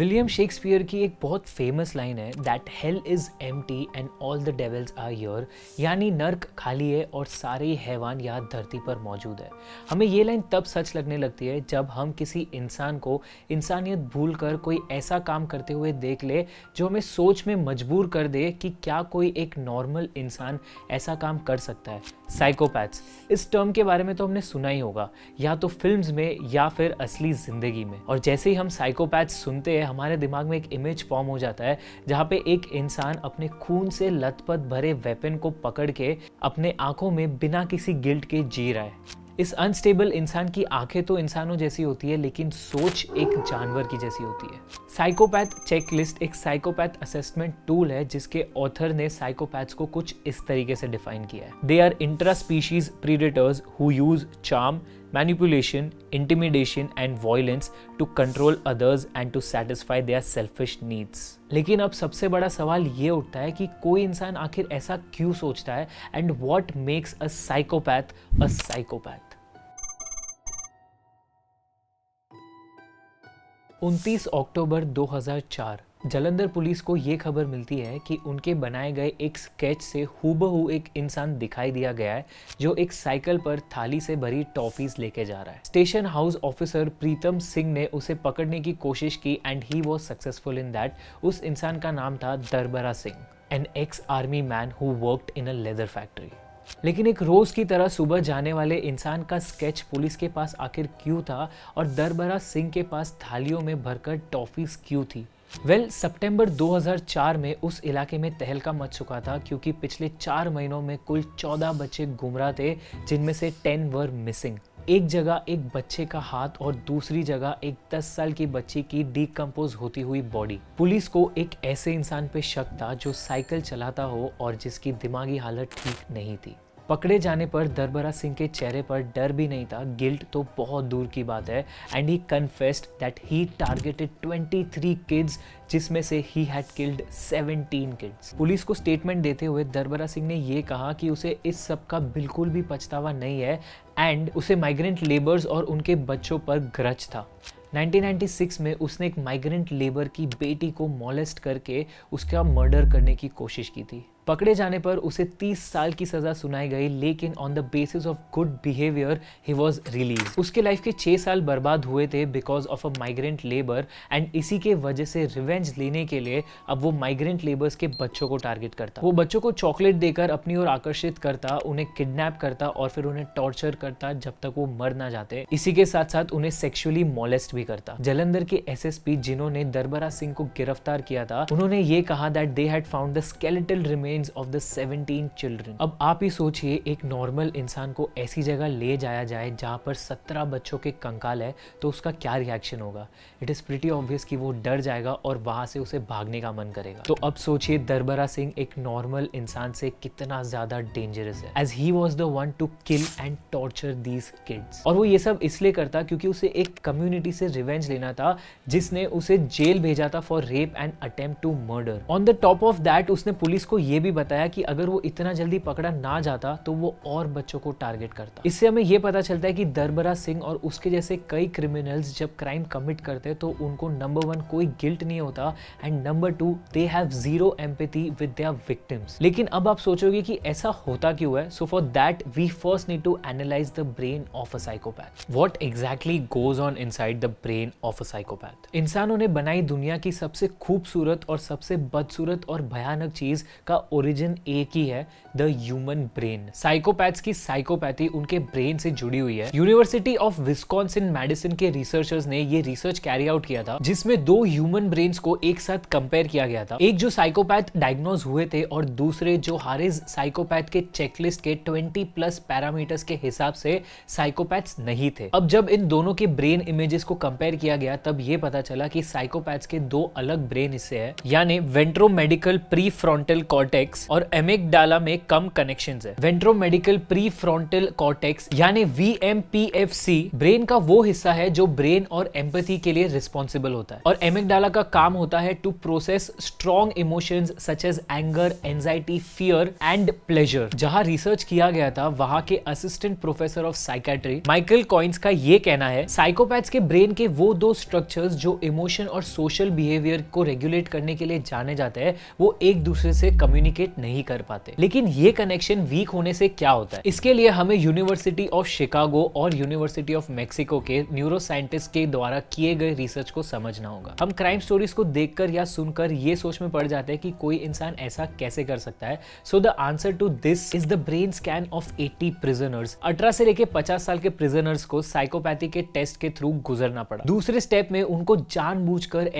William Shakespeare की एक बहुत फेमस लाइन है that hell is empty and all the devils are your यानी नर्क खाली है और सारे हैवान यहाँ धरती पर मौजूद है हमें ये लाइन तब सच लगने लगती है जब हम किसी इंसान को इंसानियत भूल कर कोई ऐसा काम करते हुए देख ले जो हमें सोच में मजबूर कर दे कि क्या कोई एक नॉर्मल इंसान ऐसा काम कर सकता है साइकोपैथ्स इस टर्म के बारे में तो हमने सुना ही होगा या तो फिल्म में या फिर असली ज़िंदगी में और जैसे ही हम साइकोपैथ्स सुनते हैं हमारे दिमाग में एक इमेज फॉर्म हो जाता है जहाँ पे एक इंसान अपने खून से लथपथ भरे वेपन को पकड़ के अपने आंखों में बिना किसी गिल्ट के जी रहा है इस अनस्टेबल इंसान की आंखें तो इंसानों जैसी होती है लेकिन सोच एक जानवर की जैसी होती है साइकोपैथ चेकलिस्ट एक साइकोपैथ असेसमेंट टूल है जिसके ऑथर ने साइकोपैथ्स को कुछ इस तरीके से डिफाइन किया है they are intra species predators who use charm manipulation, intimidation, and violence to control others and to satisfy their selfish needs. लेकिन अब सबसे बड़ा सवाल ये उठता है कि कोई इंसान आखिर ऐसा क्यों सोचता है and what makes a psychopath a psychopath 29 October 2004 Jalandhar police को ये खबर मिलती है कि उनके बनाए गए एक स्केच से हूबहू एक इंसान दिखाई दिया गया है जो एक साइकिल पर थाली से भरी टॉफीज लेके जा रहा है station house officer Pritam Singh ने उसे पकड़ने की कोशिश की and he was successful in that उस इंसान का नाम था Darbara Singh an ex army man who worked in a leather factory लेकिन एक रोज की तरह सुबह जाने वाले इंसान का स्केच पुलिस के पास आखिर क्यों था और दरबरा सिंह के पास थालियों में भरकर टॉफीज क्यों थी वेल well, सितंबर 2004 में उस इलाके में तहलका मच चुका था क्योंकि पिछले चार महीनों में कुल 14 बच्चे गुमराह थे जिनमें से 10 वर मिसिंग एक जगह एक बच्चे का हाथ और दूसरी जगह एक 10 साल की बच्ची की डीकम्पोज होती हुई बॉडी पुलिस को एक ऐसे इंसान पे शक था जो साइकिल चलाता हो और जिसकी दिमागी हालत ठीक नहीं थी पकड़े जाने पर दरबरा सिंह के चेहरे पर डर भी नहीं था गिल्ट तो बहुत दूर की बात है and he confessed that he targeted 23 kids जिसमें से he had killed 17 kids police को स्टेटमेंट देते हुए दरबरा सिंह ने यह कहा कि उसे इस सब का बिल्कुल भी पछतावा नहीं है एंड उसे माइग्रेंट लेबर्स और उनके बच्चों पर ग्रज था 1996 में उसने एक माइग्रेंट लेबर की बेटी को मॉलेस्ट करके उसका मर्डर करने की कोशिश की थी पकड़े जाने पर उसे 30 साल की सज़ा सुनाई गई लेकिन on the basis of good behaviour he was release उसके लाइफ के छः साल बर्बाद हुए थे because of a migrant labour and इसी के वजह से रिवेंज लेने के लिए अब वो माइग्रेंट लेबर्स के बच्चों को टारगेट करता वो बच्चों को चॉकलेट देकर अपनी ओर आकर्षित करता उन्हें किडनैप करता और फिर उन्हें टॉर्चर करता जब तक वो मर ना जाते इसी के साथ साथ उन्हें सेक्सुअली मोलेस्ट भी करता जलंधर के एसएसपी जिन्होंने दरबरा सिंह को गिरफ्तार किया था उन्होंने ये कहा that they had found the skeletal remain remains of the seventeen children. अब आप ही सोचिए एक नॉर्मल इंसान को ऐसी जगह ले जाया जाए जहाँ पर सत्रह बच्चों के कंकाल है तो उसका क्या रिएक्शन होगा इट इज़ प्रिटी ऑब्वियस कि वो डर जाएगा और वहाँ से उसे भागने का मन करेगा तो अब सोचिए दरबरा सिंह एक नॉर्मल इंसान से कितना ज़्यादा डेंजरस है as he was the one to kill and torture these kids और वो ये सब इसलिए करता क्योंकि उसे एक कम्युनिटी से रिवेंज लेना था जिसने उसे जेल भेजा था for rape and attempt to murder on the top of that उसने पुलिस को ये भी बताया कि अगर वो इतना जल्दी पकड़ा ना जाता तो वो और बच्चों को टारगेट करता इससे हमें ये पता चलता है कि दरबरा सिंह और उसके जैसे कई क्रिमिनल्स जब क्राइम कमिट करते हैं तो उनको नंबर वन कोई गिल्ट नहीं होता and number two they have zero empathy with their victims लेकिन अब आप सोचोगे कि ऐसा होता क्यों है so for that we first need to analyse the brain of a psychopath what exactly goes on inside the brain of a psychopath इंसानों ने बनाई दुनिया की सबसे खूबसूरत और सबसे बदसूरत और भयानक चीज का ओरिजिन एक ही है द ह्यूमन ब्रेन साइकोपैथ्स की साइकोपैथी उनके ब्रेन से जुड़ी हुई है यूनिवर्सिटी ऑफ विस्कॉन्सिन मेडिसिन के रिसर्चर्स ने ये रिसर्च कैरी आउट किया था जिसमें दो ह्यूमन ब्रेन को एक साथ कंपेयर किया गया था एक जो साइकोपैथ डायग्नोज हुए थे और दूसरे जो हारिज साइकोपैथ के चेकलिस्ट के ट्वेंटी प्लस पैरामीटर्स के हिसाब से साइकोपैथ्स नहीं थे अब जब इन दोनों के ब्रेन इमेजेस को कंपेयर किया गया तब ये पता चला कि साइकोपैथ्स के दो अलग ब्रेन हिस्से हैं यानी ventromedical pre frontal cortex cortex और एमिकडाला में कम कनेक्शन है ventro medical pre frontal cortex यानी वीएमपीएफसी ब्रेन का वो हिस्सा है जो ब्रेन और एम्पथी के लिए रिस्पॉन्सिबल होता है और एमिकडाला का काम होता है to process strong emotion such as anger anxiety fear and pleasure जहां रिसर्च किया गया था वहां के assistant professor of psychiatry Michael Koenigs का ये कहना है साइकोपैथ्स के ब्रेन के वो दो स्ट्रक्चर्स जो इमोशन और सोशल बिहेवियर को रेगुलेट करने के लिए जाने जाते हैं वो एक दूसरे से कम्युनिकेट कम्युनिकेट नहीं कर पाते लेकिन ये कनेक्शन वीक होने से क्या होता है इसके लिए हमें यूनिवर्सिटी ऑफ शिकागो और यूनिवर्सिटी ऑफ मेक्सिको के न्यूरो साइंटिस्ट के द्वारा किए गए रिसर्च को समझना होगा हम क्राइम स्टोरीज को देखकर या सुनकर ये सोच में पड़ जाते हैं कि कोई इंसान ऐसा कैसे कर सकता है so the answer to this is the brain scan of eighty prisoners अठारह से लेकर पचास साल के प्रिजनर्स को साइकोपैथी के टेस्ट के थ्रू गुजरना पड़ा दूसरे स्टेप में उनको जान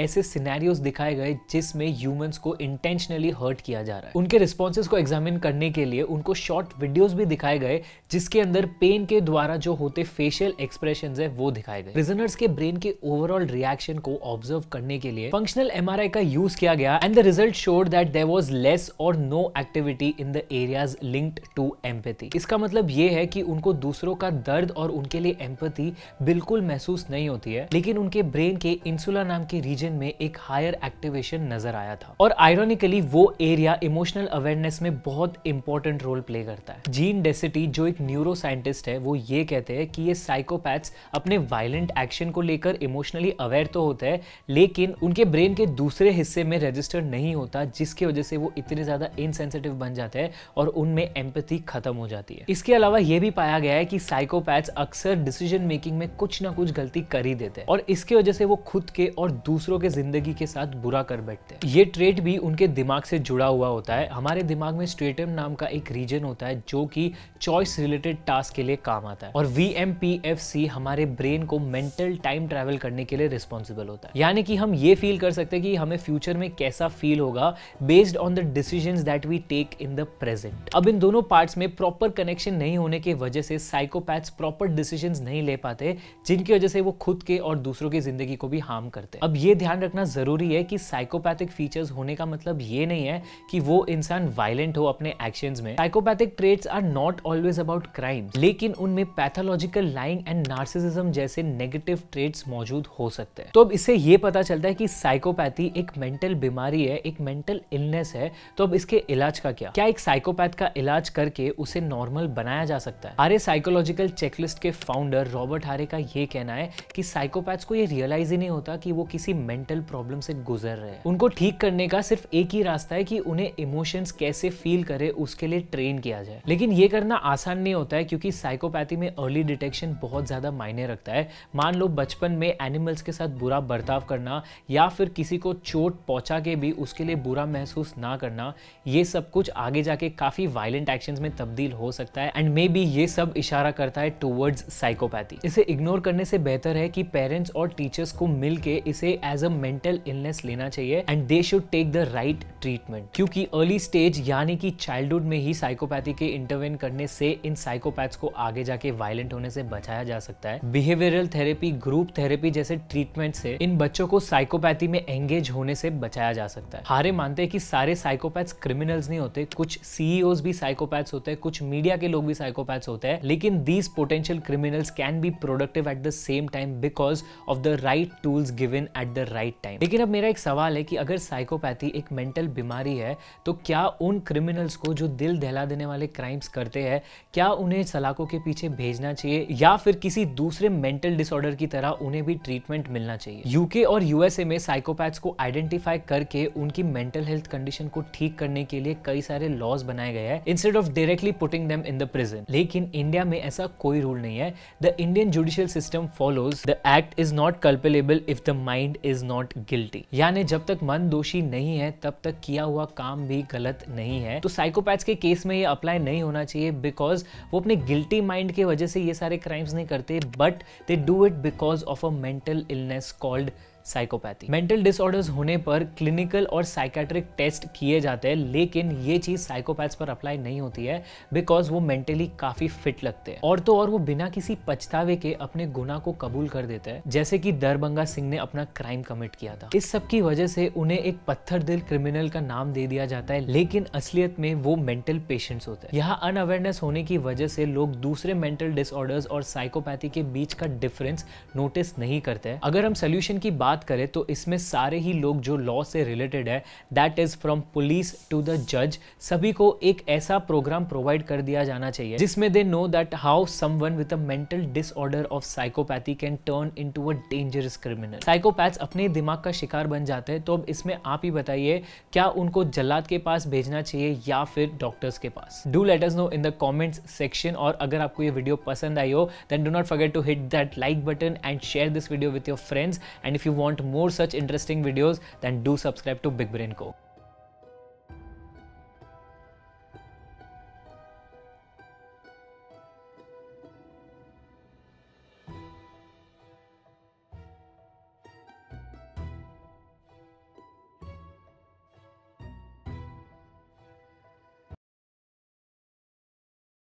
ऐसे सिनेरियोस दिखाए गए जिसमें ह्यूमंस को इंटेंशनली हर्ट किया जा रहा है उनके रिस्पॉन्सेज को एग्जामिन करने के लिए उनको शॉर्ट वीडियोज भी दिखाए गए जिसके अंदर पेन के द्वारा जो होते फेशियल एक्सप्रेशन है वो दिखाए गए प्रिजनर्स के ब्रेन के ओवरऑल रिएक्शन को ऑब्जर्व करने के लिए फंक्शनल एम का यूज किया गया and the result showed that there was less और no activity in the areas linked to empathy इसका मतलब ये है कि उनको दूसरों का दर्द और उनके लिए एम्पति बिल्कुल महसूस नहीं होती है लेकिन उनके ब्रेन के इंसुला नाम के रीजन में एक हायर एक्टिवेशन नजर आया था और आयरोनिकली वो एरिया इमोशन इमोशनल अवेयरनेस में बहुत इंपॉर्टेंट रोल प्ले करता है जीन डेसिटी जो एक न्यूरो साइंटिस्ट है वो ये कहते हैं कि ये साइकोपैथ्स अपने वायलेंट एक्शन को लेकर इमोशनली अवेयर तो होते हैं लेकिन उनके ब्रेन के दूसरे हिस्से में रजिस्टर नहीं होता जिसकी वजह से वो इतने ज़्यादा इनसेंसिटिव बन जाते हैं और उनमें एम्पथी खत्म हो जाती है इसके अलावा ये भी पाया गया है कि साइकोपैथ्स अक्सर डिसीजन मेकिंग में कुछ ना कुछ गलती कर ही देते हैं और इसकी वजह से वो खुद के और दूसरों के जिंदगी के साथ बुरा कर बैठते हैं ये ट्रेट भी उनके दिमाग से जुड़ा हुआ होता है है हमारे दिमाग में स्ट्रेटम नाम का एक रीजन होता है जो कि चॉइस रिलेटेड टास्क के लिए काम आता है और वी हमारे ब्रेन को मेंटल टाइम ट्रेवल करने के लिए रिस्पॉन्सिबल होता है यानी कि हम ये फील कर सकते हैं कि हमें फ्यूचर में कैसा फील होगा based on the decision that we take in the present अब इन दोनों पार्ट्स में प्रॉपर कनेक्शन नहीं होने की वजह से साइकोपैथ प्रॉपर डिसीजन नहीं ले पाते जिनकी वजह से वो खुद के और दूसरों की जिंदगी को भी हार्म करते हैं अब ये ध्यान रखना जरूरी है कि साइकोपैथिक फीचर्स होने का मतलब ये नहीं है कि वो इंसान वायलेंट हो अपने एक्शन में psychopathic traits are not always about crime लेकिन उनमें पैथोलॉजिकल लाइंग एंड नार्सिसिज्म जैसे नेगेटिव ट्रेट्स मौजूद हो सकते हैं तो अब इससे ये पता चलता है कि साइकोपैथी एक मेंटल बीमारी है एक मेंटल इलनेस है तो अब इसके इलाज का क्या क्या एक साइकोपैथ का इलाज करके उसे नॉर्मल बनाया जा सकता है आर्य साइकोलॉजिकल चेकलिस्ट के फाउंडर रॉबर्ट हारे का ये कहना है कि साइकोपैथ्स को ये रियलाइज ही नहीं होता कि वो किसी मेंटल प्रॉब्लम से गुजर रहे हैं उनको ठीक करने का सिर्फ एक ही रास्ता है कि उन्हें इमोशंस कैसे फील करे उसके लिए ट्रेन किया जाए लेकिन ये करना आसान नहीं होता है क्योंकि साइकोपैथी में अर्ली डिटेक्शन बहुत ज़्यादा मायने रखता है मान लो बचपन में एनिमल्स के साथ बुरा बर्ताव करना या फिर किसी को चोट पहुंचा के भी उसके लिए बुरा महसूस ना करना ये सब कुछ आगे जाके काफ़ी वायलेंट एक्शन में तब्दील हो सकता है एंड मे बी ये सब इशारा करता है टूवर्ड्स साइकोपैथी इसे इग्नोर करने से बेहतर है कि पेरेंट्स और टीचर्स को मिलकर इसे एज अ मेंटल इलनेस लेना चाहिए and they should take the right treatment क्योंकि अर्ली स्टेज यानी कि चाइल्डहुड में ही साइकोपैथी के इंटरवेन करने से इन साइकोपैथ्स को आगे जाके वायलेंट होने से बचाया जा सकता है बिहेवियरल थेरेपी ग्रुप थेरेपी जैसे ट्रीटमेंट से इन बच्चों को साइकोपैथी में एंगेज होने से बचाया जा सकता है हारे मानते हैं कि सारे साइकोपैथ्स क्रिमिनल्स नहीं होते कुछ सीईओ भी साइकोपैथ्स होते हैं कुछ मीडिया के लोग भी साइकोपैथ्स होते हैं लेकिन these potential criminals can be productive at the same time because of the right tools given at the right time लेकिन अब मेरा एक सवाल है कि अगर साइकोपैथी एक मेंटल बीमारी है तो तो क्या उन क्रिमिनल्स को जो दिल दहला देने वाले क्राइम्स करते हैं क्या उन्हें सलाखों के पीछे भेजना चाहिए या फिर किसी दूसरे मेंटल डिसऑर्डर की तरह उन्हें भी ट्रीटमेंट मिलना चाहिए यूके और यूएसए में साइकोपैथ्स को आइडेंटिफाई करके उनकी मेंटल हेल्थ कंडीशन को ठीक करने के लिए कई सारे लॉज बनाए गए हैं instead of directly putting them in the prison लेकिन इंडिया में ऐसा कोई रूल नहीं है the Indian judicial system follows the act is not culpable if the mind is not guilty यानी जब तक मन दोषी नहीं है तब तक किया हुआ काम भी भी गलत नहीं है तो साइकोपैथ्स के केस में ये अप्लाई नहीं होना चाहिए बिकॉज वो अपने गिल्टी माइंड की वजह से ये सारे क्राइम्स नहीं करते but they do it because of a mental illness called psychopathy mental disorders होने पर क्लिनिकल और साइकेट्रिक टेस्ट किए जाते हैं लेकिन ये चीज साइकोपैथ्स पर अप्लाई नहीं होती है बिकॉज वो मेंटली काफी फिट लगते हैं और तो और वो बिना किसी पछतावे के अपने गुना को कबूल कर देते हैं जैसे कि दरभंगा सिंह ने अपना क्राइम कमिट किया था इस सब की वजह से उन्हें एक पत्थर दिल क्रिमिनल का नाम दे दिया जाता है लेकिन असलियत में वो मेंटल पेशेंट्स होते हैं यहाँ अनअवेयरनेस होने की वजह से लोग दूसरे मेंटल डिसऑर्डर्स और साइकोपैथी के बीच का डिफरेंस नोटिस नहीं करते अगर हम सोल्यूशन की बात बात करें तो इसमें सारे ही लोग जो लॉ से रिलेटेड है that is from police to the जज सभी को एक ऐसा प्रोग्राम प्रोवाइड कर दिया जाना चाहिए जिसमें they know that how one with a mental disorder of psychopathy can turn into a dangerous criminal psychopath अपने दिमाग का शिकार बन जाते हैं तो अब इसमें आप ही बताइए क्या उनको जल्लाद के पास भेजना चाहिए या फिर डॉक्टर्स के पास do let us know in the comments section और अगर आपको ये वीडियो पसंद आई हो then do not forget to hit that like button and share this video with your friends and if you want more such interesting videos, then do subscribe to Big Brain Co.